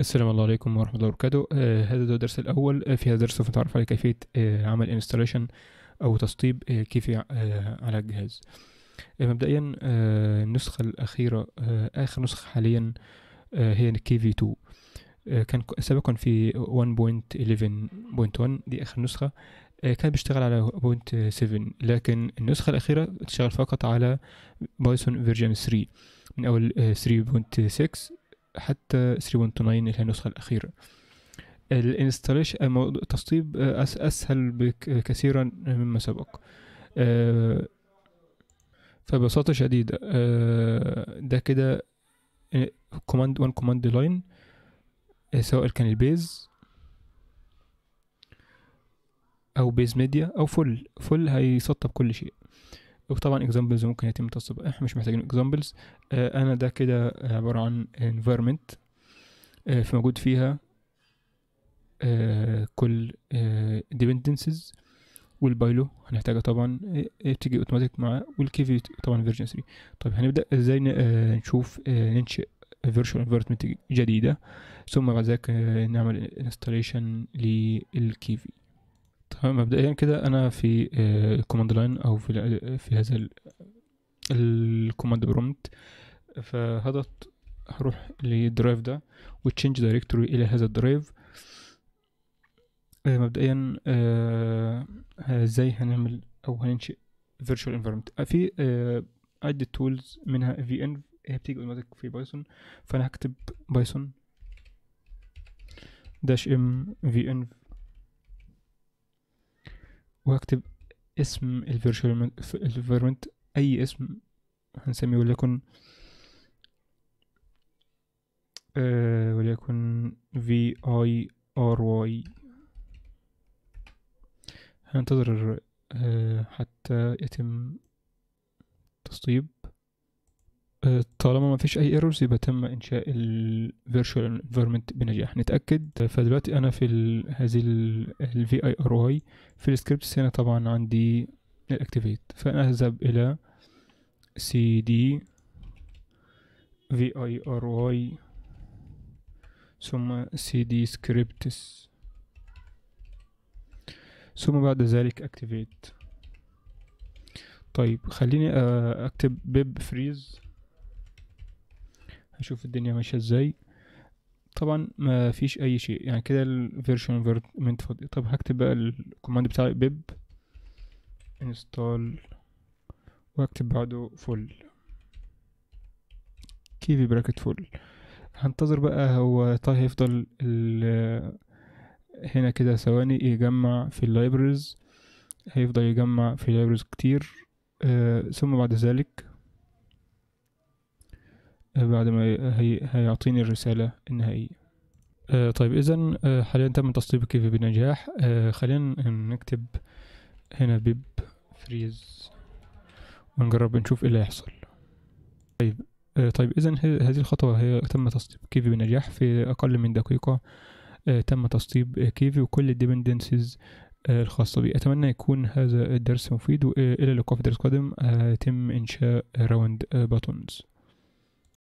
السلام الله عليكم ورحمة الله وبركاته آه هذا هو الدرس الأول آه في هذا الدرس سوف نتعرف على كيفية آه عمل انستليشن أو تسطيب آه كيفي آه على الجهاز آه مبدئيا آه النسخة الأخيرة آه آخر نسخة حاليا آه هي كي آه، في 2 كان سابقا في 1.11.1 دي آخر نسخة آه كان بيشتغل على 1.7 7 لكن النسخة الأخيرة بتشتغل فقط على بايثون فيرجن 3 من أول 3.6 آه، حتى 3129 اللي هي النسخه الاخيره الانستاليشن آه، تسطيب آه، اسهل آه، كثيرا مما سبق فببساطه شديده ده كده كوماند 1 كوماند لاين سواء كان البيز او بيز ميديا او فل فل هيسطب كل شيء وطبعا اكزامبلز ممكن يتم تصب احنا مش محتاجين اكزامبلز آه انا ده كده عباره عن environment آه موجود فيها آه كل آه dependencies والبايلو هنحتاجها طبعا آه، آه، تيجي اوتوماتيك مع والكيفي طبعا فيرجن 3 طيب هنبدا ازاي آه، نشوف ننشئ فيرتشوال انفيرتمنت جديده ثم بعد ذلك نعمل انستاليشن للكيفي مبدئيا كده انا في الكوماند آه، لاين او في في هذا الكوماند برومت فهضغط هروح للدرايف ده وتشينج دايركتوري الى هذا الدرايف آه، مبدئيا آه، ازاي هنعمل او هننشئ فيرتشوال انفيرمنت في عدة تولز منها في ان هي بتيجي اوتوماتيك في بايثون فانا هكتب بايثون داش ام في انف واكتب اسم الفيرشوال environment اي اسم هنسميه وليكن آه وليكن في اي ار واي هننتظر آه حتى يتم تسطيب طالما ما فيش اي ايرورز يبقى تم انشاء الفيرتشوال انفيرمنت بنجاح نتاكد فدلوقتي انا في الـ هذه الفي اي ار واي في السكريبتس هنا طبعا عندي الاكتيفيت فانا اذهب الى سي دي في اي ار واي ثم سي دي سكريبتس ثم بعد ذلك اكتيفيت طيب خليني اكتب بيب فريز هشوف الدنيا ماشيه ازاي طبعا ما فيش اي شيء يعني كده الفيرجن من فاضي طب هكتب بقى الكوماند بتاعي بيب انستال واكتب بعده فول كيفي براكت فول هنتظر بقى هو طيب هيفضل هنا كده ثواني يجمع في اللايبرز هيفضل يجمع في لايبرز كتير آه ثم بعد ذلك بعد ما هي هيعطيني الرسالة النهائية آه، طيب إذا آه، حاليا تم كيفي بنجاح آه، خلينا نكتب هنا بيب فريز ونجرب نشوف ايه اللي هيحصل طيب طيب اذا هذه الخطوه هي تم تصليب كيفي بنجاح في اقل من دقيقه تم تصليب كيفي وكل الديبندنسز الخاصه بي اتمنى يكون هذا الدرس مفيد والى اللقاء في درس قادم يتم انشاء راوند باتونز